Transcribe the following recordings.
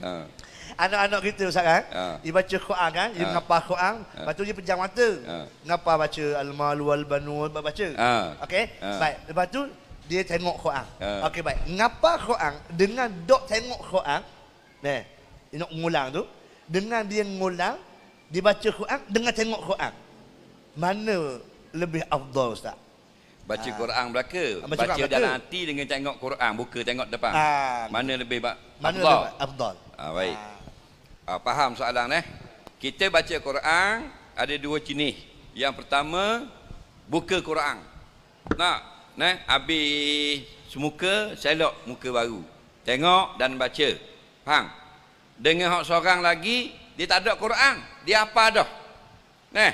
Ah. Anak-anak kita Ustaz kan, ha. dia baca Quran kan, dia ha. mengapa Quran, ha. lepas tu dia pejam mata. Ha. Ngapa baca Al-Malu Al-Banu, baca. Ha. Okey, ha. baik. Lepas tu dia tengok Quran. Ha. Okey, baik. Ngapa Quran dengan dok tengok Quran, nah, dia nak ngulang tu, dengan dia ngulang, dia baca Quran dengan tengok Quran. Mana lebih afdal Ustaz? Ah. Ah, baca Quran belaka baca, baca dalam hati dengan tengok Quran buka tengok depan ha, mana betul. lebih mana lebih Abdul, ha, baik ha. Ha, faham soalan eh kita baca Quran ada dua jenis yang pertama buka Quran nak nah habis semuka selok muka baru tengok dan baca faham dengan hak seorang lagi dia tak ada Quran dia apa dah nah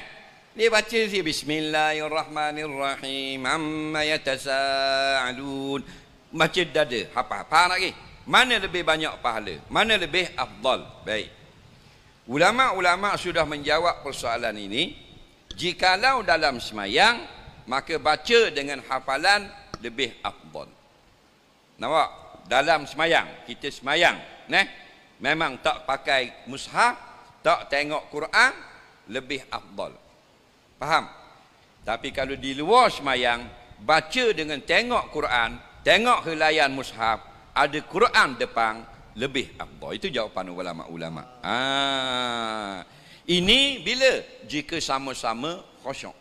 dia baca si Bismillahirrahmanirrahim Amma yatasa'alun Baca dada Apa-apa lagi Mana lebih banyak pahala Mana lebih afdal Baik Ulama-ulama sudah menjawab persoalan ini Jikalau dalam semayang Maka baca dengan hafalan Lebih afdal Nampak? Dalam semayang Kita semayang Neh? Memang tak pakai mushaf Tak tengok Quran Lebih afdal Faham? Tapi kalau di luar semayang, baca dengan tengok Quran, tengok helayan mushaf, ada Quran depan, lebih abdol. Itu jawapan ulama-ulama. Ah, ini bila? Jika sama-sama khusyuk.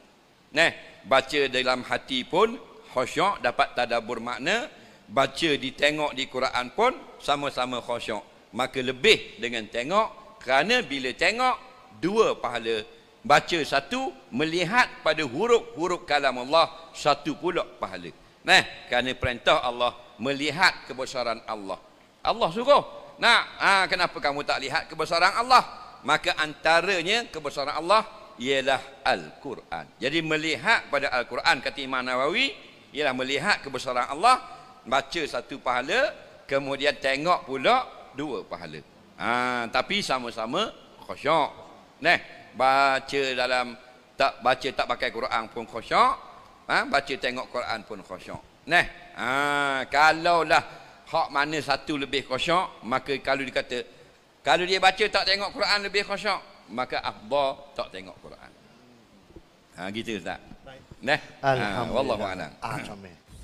Nah, baca dalam hati pun khusyuk dapat tadabur makna. Baca ditengok di Quran pun sama-sama khusyuk. Maka lebih dengan tengok. Kerana bila tengok, dua pahala baca satu melihat pada huruf-huruf kalam Allah satu pula pahala nah kerana perintah Allah melihat kebesaran Allah Allah suruh Nah, ha, kenapa kamu tak lihat kebesaran Allah maka antaranya kebesaran Allah ialah Al-Quran jadi melihat pada Al-Quran kata Imam Nawawi ialah melihat kebesaran Allah baca satu pahala kemudian tengok pula dua pahala ha, tapi sama-sama khusyuk nah baca dalam tak baca tak pakai Quran pun khusyuk ha? baca tengok Quran pun khusyuk nah ha, kalau lah hak mana satu lebih khusyuk maka kalau dikata kalau dia baca tak tengok Quran lebih khusyuk maka afdal tak tengok Quran ha gitu ustaz nah ha, wallahu alam